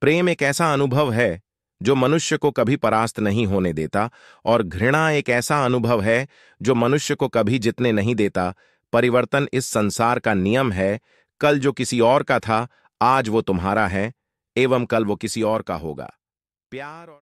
प्रेम एक ऐसा अनुभव है जो मनुष्य को कभी परास्त नहीं होने देता और घृणा एक ऐसा अनुभव है जो मनुष्य को कभी जितने नहीं देता परिवर्तन इस संसार का नियम है कल जो किसी और का था आज वो तुम्हारा है एवं कल वो किसी और का होगा प्यार और